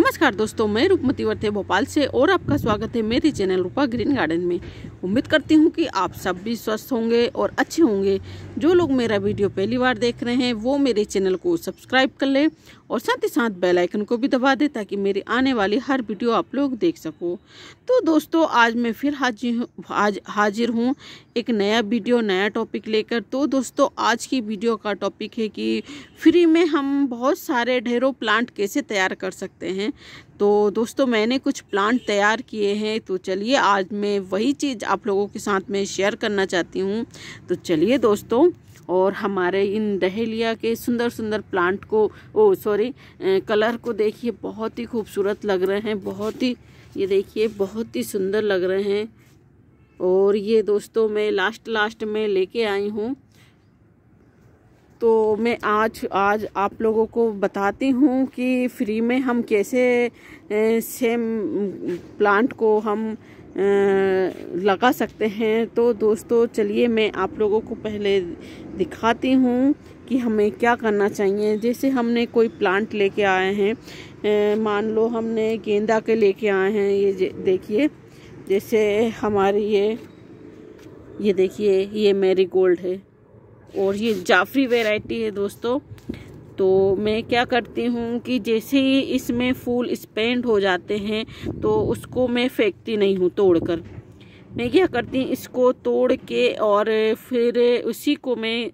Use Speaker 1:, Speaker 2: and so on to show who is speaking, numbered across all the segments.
Speaker 1: नमस्कार दोस्तों मैं रूपमती वर्थे भोपाल से और आपका स्वागत है मेरे चैनल रूपा ग्रीन गार्डन में उम्मीद करती हूँ कि आप सब भी स्वस्थ होंगे और अच्छे होंगे जो लोग मेरा वीडियो पहली बार देख रहे हैं वो मेरे चैनल को सब्सक्राइब कर लें और साथ ही साथ बेल आइकन को भी दबा दें ताकि मेरी आने वाली हर वीडियो आप लोग देख सको तो दोस्तों आज मैं फिर हाजिर आज हाजिर हूँ एक नया वीडियो नया टॉपिक लेकर तो दोस्तों आज की वीडियो का टॉपिक है कि फ्री में हम बहुत सारे ढेरों प्लांट कैसे तैयार कर सकते हैं हैं तो दोस्तों मैंने कुछ प्लांट तैयार किए हैं तो चलिए आज मैं वही चीज़ आप लोगों के साथ में शेयर करना चाहती हूँ तो चलिए दोस्तों और हमारे इन डहेलिया के सुंदर सुंदर प्लांट को ओ सॉरी कलर को देखिए बहुत ही खूबसूरत लग रहे हैं बहुत ही ये देखिए बहुत ही सुंदर लग रहे हैं और ये दोस्तों मैं लास्ट लास्ट में लेके आई हूँ तो मैं आज आज आप लोगों को बताती हूँ कि फ्री में हम कैसे सेम प्लांट को हम लगा सकते हैं तो दोस्तों चलिए मैं आप लोगों को पहले दिखाती हूँ कि हमें क्या करना चाहिए जैसे हमने कोई प्लांट लेके आए हैं मान लो हमने गेंदा के लेके आए हैं ये देखिए जैसे हमारी ये ये देखिए ये मेरी गोल्ड है और ये जाफरी वेराइटी है दोस्तों तो मैं क्या करती हूँ कि जैसे ही इसमें फूल स्पेंड हो जाते हैं तो उसको मैं फेंकती नहीं हूँ तोड़कर मैं क्या करती हूँ इसको तोड़ के और फिर उसी को मैं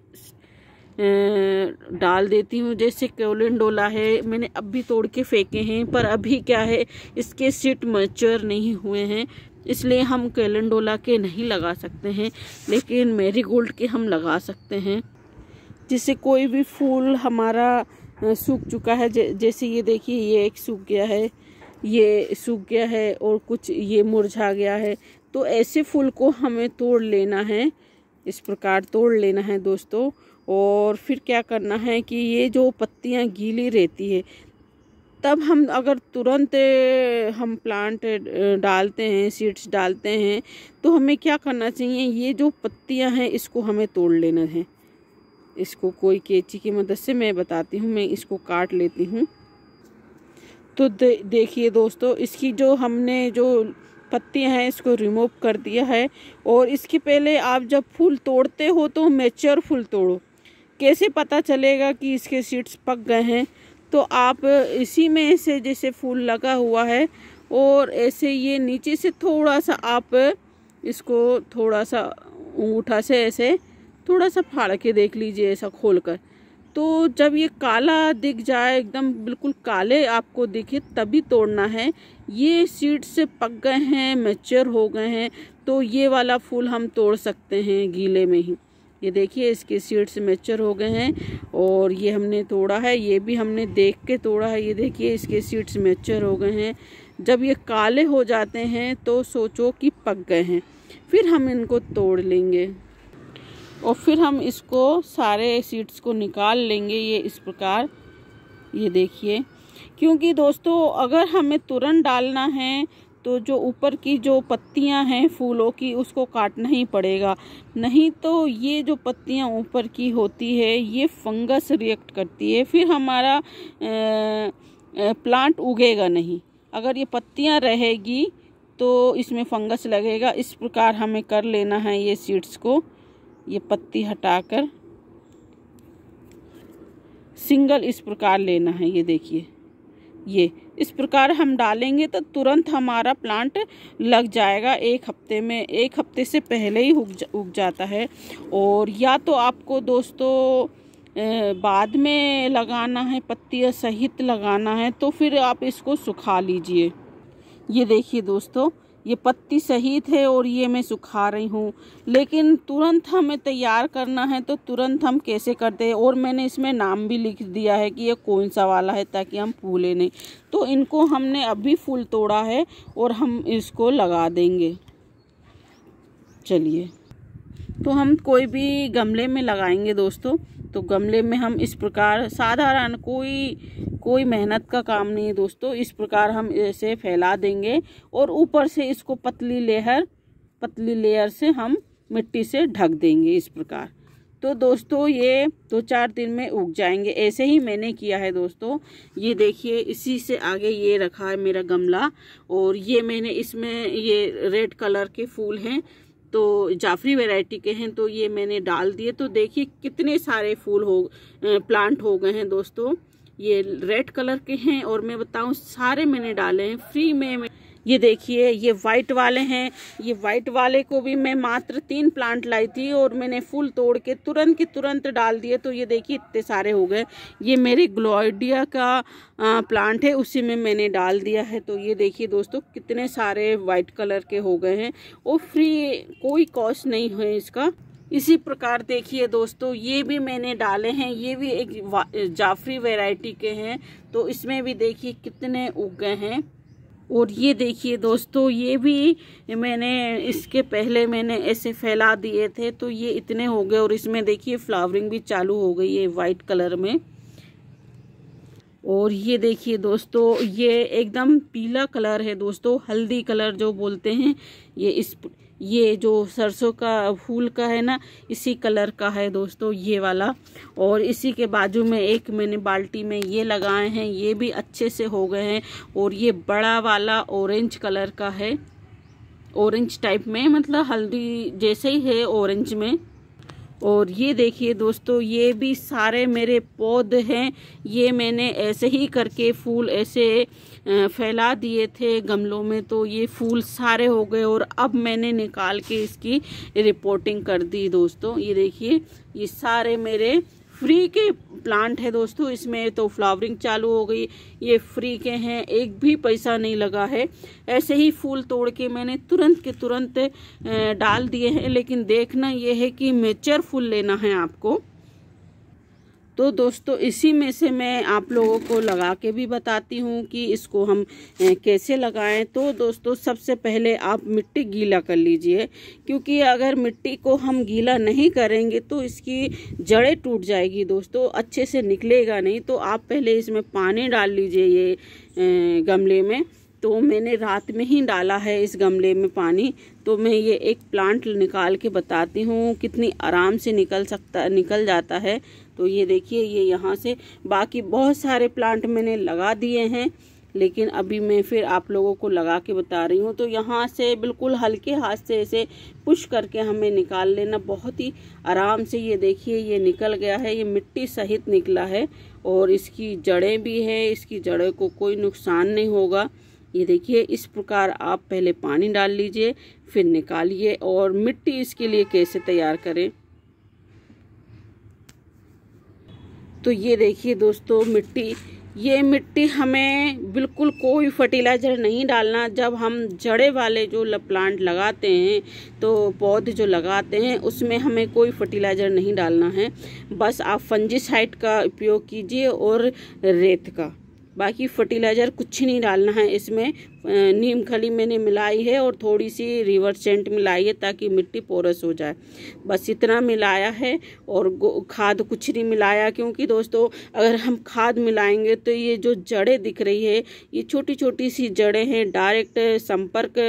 Speaker 1: डाल देती हूँ जैसे डोला है मैंने अब भी तोड़ के फेंके हैं पर अभी क्या है इसके सीट मचर नहीं हुए हैं इसलिए हम कैलेंडोला के नहीं लगा सकते हैं लेकिन मेरी गोल्ड के हम लगा सकते हैं जिससे कोई भी फूल हमारा सूख चुका है जैसे ये देखिए ये एक सूख गया है ये सूख गया है और कुछ ये मुरझा गया है तो ऐसे फूल को हमें तोड़ लेना है इस प्रकार तोड़ लेना है दोस्तों और फिर क्या करना है कि ये जो पत्तियाँ गीली रहती है तब हम अगर तुरंत हम प्लांट डालते हैं सीड्स डालते हैं तो हमें क्या करना चाहिए ये जो पत्तियां हैं इसको हमें तोड़ लेना है इसको कोई केची की मदद से मैं बताती हूँ मैं इसको काट लेती हूँ तो दे, देखिए दोस्तों इसकी जो हमने जो पत्तियां हैं इसको रिमूव कर दिया है और इसके पहले आप जब फूल तोड़ते हो तो मेच्योर फूल तोड़ो कैसे पता चलेगा कि इसके सीड्स पक गए हैं तो आप इसी में से जैसे फूल लगा हुआ है और ऐसे ये नीचे से थोड़ा सा आप इसको थोड़ा सा अंगूठा से ऐसे थोड़ा सा फाड़ के देख लीजिए ऐसा खोल कर तो जब ये काला दिख जाए एकदम बिल्कुल काले आपको दिखे तभी तोड़ना है ये सीड से पक गए हैं मैच्योर हो गए हैं तो ये वाला फूल हम तोड़ सकते हैं गीले में ही ये देखिए इसके सीड्स मेचर हो गए हैं और ये हमने तोड़ा है ये भी हमने देख के तोड़ा है ये देखिए इसके सीड्स मेचर हो गए हैं जब ये काले हो जाते हैं तो सोचो कि पक गए हैं फिर हम इनको तोड़ लेंगे और फिर हम इसको सारे सीड्स को निकाल लेंगे ये इस प्रकार ये देखिए क्योंकि दोस्तों अगर हमें तुरंत डालना है तो जो ऊपर की जो पत्तियां हैं फूलों की उसको काटना ही पड़ेगा नहीं तो ये जो पत्तियां ऊपर की होती है ये फंगस रिएक्ट करती है फिर हमारा प्लांट उगेगा नहीं अगर ये पत्तियां रहेगी तो इसमें फंगस लगेगा इस प्रकार हमें कर लेना है ये सीड्स को ये पत्ती हटाकर सिंगल इस प्रकार लेना है ये देखिए ये इस प्रकार हम डालेंगे तो तुरंत हमारा प्लांट लग जाएगा एक हफ्ते में एक हफ्ते से पहले ही उग जा, उग जाता है और या तो आपको दोस्तों बाद में लगाना है पत्तियाँ सहित लगाना है तो फिर आप इसको सुखा लीजिए ये देखिए दोस्तों ये पत्ती सहित है और ये मैं सुखा रही हूँ लेकिन तुरंत हमें तैयार करना है तो तुरंत हम कैसे करते हैं और मैंने इसमें नाम भी लिख दिया है कि ये कौन सा वाला है ताकि हम फूले नहीं तो इनको हमने अभी फूल तोड़ा है और हम इसको लगा देंगे चलिए तो हम कोई भी गमले में लगाएंगे दोस्तों तो गमले में हम इस प्रकार साधारण कोई कोई मेहनत का काम नहीं है दोस्तों इस प्रकार हम इसे फैला देंगे और ऊपर से इसको पतली लेयर पतली लेयर से हम मिट्टी से ढक देंगे इस प्रकार तो दोस्तों ये दो चार दिन में उग जाएंगे ऐसे ही मैंने किया है दोस्तों ये देखिए इसी से आगे ये रखा है मेरा गमला और ये मैंने इसमें ये रेड कलर के फूल हैं तो जाफरी वैरायटी के हैं तो ये मैंने डाल दिए तो देखिए कितने सारे फूल हो प्लांट हो गए हैं दोस्तों ये रेड कलर के हैं और मैं बताऊं सारे मैंने डाले हैं फ्री में में ये देखिए ये वाइट वाले हैं ये वाइट वाले को भी मैं मात्र तीन प्लांट लाई थी और मैंने फूल तोड़ के तुरंत के तुरंत डाल दिए तो ये देखिए इतने सारे हो गए ये मेरे ग्लोइडिया का प्लांट है उसी में मैंने डाल दिया है तो ये देखिए दोस्तों कितने सारे वाइट कलर के हो गए हैं और फ्री कोई कॉस्ट नहीं है इसका इसी प्रकार देखिए दोस्तों ये भी मैंने डाले हैं ये भी एक जाफरी वैरायटी के हैं तो इसमें भी देखिए कितने उग गए हैं और ये देखिए दोस्तों ये भी मैंने इसके पहले मैंने ऐसे फैला दिए थे तो ये इतने हो गए और इसमें देखिए फ्लावरिंग भी चालू हो गई है वाइट कलर में और ये देखिए दोस्तों ये एकदम पीला कलर है दोस्तों हल्दी कलर जो बोलते हैं ये इस ये जो सरसों का फूल का है ना इसी कलर का है दोस्तों ये वाला और इसी के बाजू में एक मैंने बाल्टी में ये लगाए हैं ये भी अच्छे से हो गए हैं और ये बड़ा वाला ऑरेंज कलर का है ऑरेंज टाइप में मतलब हल्दी जैसे ही है ऑरेंज में और ये देखिए दोस्तों ये भी सारे मेरे पौधे हैं ये मैंने ऐसे ही करके फूल ऐसे फैला दिए थे गमलों में तो ये फूल सारे हो गए और अब मैंने निकाल के इसकी रिपोर्टिंग कर दी दोस्तों ये देखिए ये सारे मेरे फ्री के प्लांट है दोस्तों इसमें तो फ्लावरिंग चालू हो गई ये फ्री के हैं एक भी पैसा नहीं लगा है ऐसे ही फूल तोड़ के मैंने तुरंत के तुरंत डाल दिए हैं लेकिन देखना ये है कि मेचर फूल लेना है आपको तो दोस्तों इसी में से मैं आप लोगों को लगा के भी बताती हूँ कि इसको हम कैसे लगाएं तो दोस्तों सबसे पहले आप मिट्टी गीला कर लीजिए क्योंकि अगर मिट्टी को हम गीला नहीं करेंगे तो इसकी जड़ें टूट जाएगी दोस्तों अच्छे से निकलेगा नहीं तो आप पहले इसमें पानी डाल लीजिए ये गमले में तो मैंने रात में ही डाला है इस गमले में पानी तो मैं ये एक प्लांट निकाल के बताती हूँ कितनी आराम से निकल सकता निकल जाता है तो ये देखिए ये यहाँ से बाकी बहुत सारे प्लांट मैंने लगा दिए हैं लेकिन अभी मैं फिर आप लोगों को लगा के बता रही हूँ तो यहाँ से बिल्कुल हल्के हाथ से इसे पुश करके हमें निकाल लेना बहुत ही आराम से ये देखिए ये निकल गया है ये मिट्टी सहित निकला है और इसकी जड़ें भी है इसकी जड़ें को कोई नुकसान नहीं होगा ये देखिए इस प्रकार आप पहले पानी डाल लीजिए फिर निकालिए और मिट्टी इसके लिए कैसे तैयार करें तो ये देखिए दोस्तों मिट्टी ये मिट्टी हमें बिल्कुल कोई फर्टिलाइज़र नहीं डालना जब हम जड़े वाले जो प्लांट लगाते हैं तो पौधे जो लगाते हैं उसमें हमें कोई फर्टिलाइज़र नहीं डालना है बस आप फंजिसाइड का उपयोग कीजिए और रेत का बाकी फर्टिलाइज़र कुछ नहीं डालना है इसमें नीम खली मैंने मिलाई है और थोड़ी सी रिवर सेंट मिलाई है ताकि मिट्टी पोरस हो जाए बस इतना मिलाया है और खाद कुछ नहीं मिलाया क्योंकि दोस्तों अगर हम खाद मिलाएंगे तो ये जो जड़ें दिख रही है ये छोटी छोटी सी जड़ें हैं डायरेक्ट संपर्क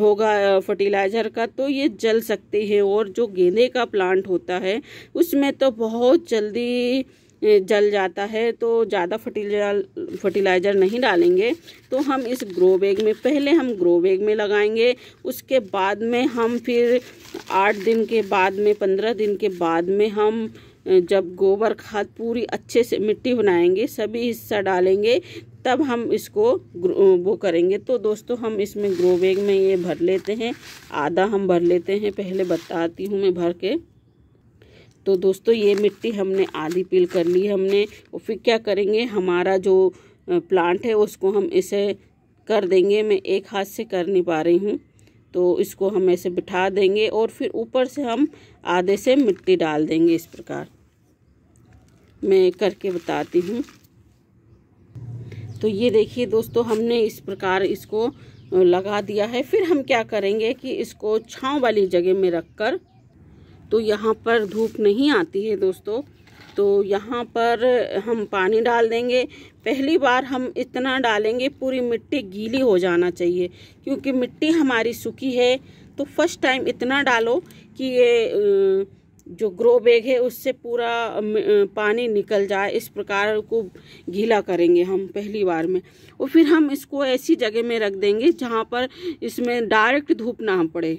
Speaker 1: होगा फर्टिलाइज़र का तो ये जल सकते हैं और जो गेंदे का प्लांट होता है उसमें तो बहुत जल्दी जल जाता है तो ज़्यादा फर्टिलाइजर फर्टिलाइज़र नहीं डालेंगे तो हम इस ग्रो बैग में पहले हम ग्रो बैग में लगाएंगे उसके बाद में हम फिर आठ दिन के बाद में पंद्रह दिन के बाद में हम जब गोबर खाद पूरी अच्छे से मिट्टी बनाएंगे सभी हिस्सा डालेंगे तब हम इसको वो करेंगे तो दोस्तों हम इसमें ग्रो बैग में ये भर लेते हैं आधा हम भर लेते हैं पहले बताती हूँ मैं भर के तो दोस्तों ये मिट्टी हमने आधी पील कर ली है हमने और फिर क्या करेंगे हमारा जो प्लांट है उसको हम इसे कर देंगे मैं एक हाथ से कर नहीं पा रही हूँ तो इसको हम ऐसे बिठा देंगे और फिर ऊपर से हम आधे से मिट्टी डाल देंगे इस प्रकार मैं करके बताती हूँ तो ये देखिए दोस्तों हमने इस प्रकार इसको लगा दिया है फिर हम क्या करेंगे कि इसको छाँव वाली जगह में रख कर तो यहाँ पर धूप नहीं आती है दोस्तों तो यहाँ पर हम पानी डाल देंगे पहली बार हम इतना डालेंगे पूरी मिट्टी गीली हो जाना चाहिए क्योंकि मिट्टी हमारी सूखी है तो फर्स्ट टाइम इतना डालो कि ये जो ग्रो बैग है उससे पूरा पानी निकल जाए इस प्रकार को गीला करेंगे हम पहली बार में और फिर हम इसको ऐसी जगह में रख देंगे जहाँ पर इसमें डायरेक्ट धूप ना पड़े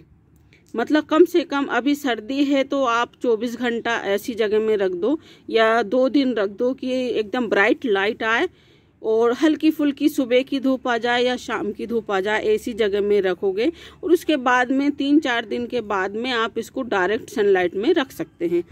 Speaker 1: मतलब कम से कम अभी सर्दी है तो आप 24 घंटा ऐसी जगह में रख दो या दो दिन रख दो कि एकदम ब्राइट लाइट आए और हल्की फुल्की सुबह की धूप आ जाए या शाम की धूप आ जाए ऐसी जगह में रखोगे और उसके बाद में तीन चार दिन के बाद में आप इसको डायरेक्ट सनलाइट में रख सकते हैं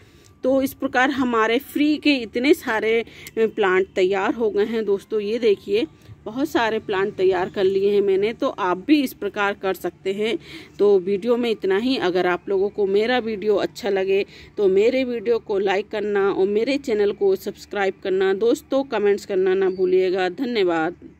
Speaker 1: तो इस प्रकार हमारे फ्री के इतने सारे प्लांट तैयार हो गए हैं दोस्तों ये देखिए बहुत सारे प्लांट तैयार कर लिए हैं मैंने तो आप भी इस प्रकार कर सकते हैं तो वीडियो में इतना ही अगर आप लोगों को मेरा वीडियो अच्छा लगे तो मेरे वीडियो को लाइक करना और मेरे चैनल को सब्सक्राइब करना दोस्तों कमेंट्स करना ना भूलिएगा धन्यवाद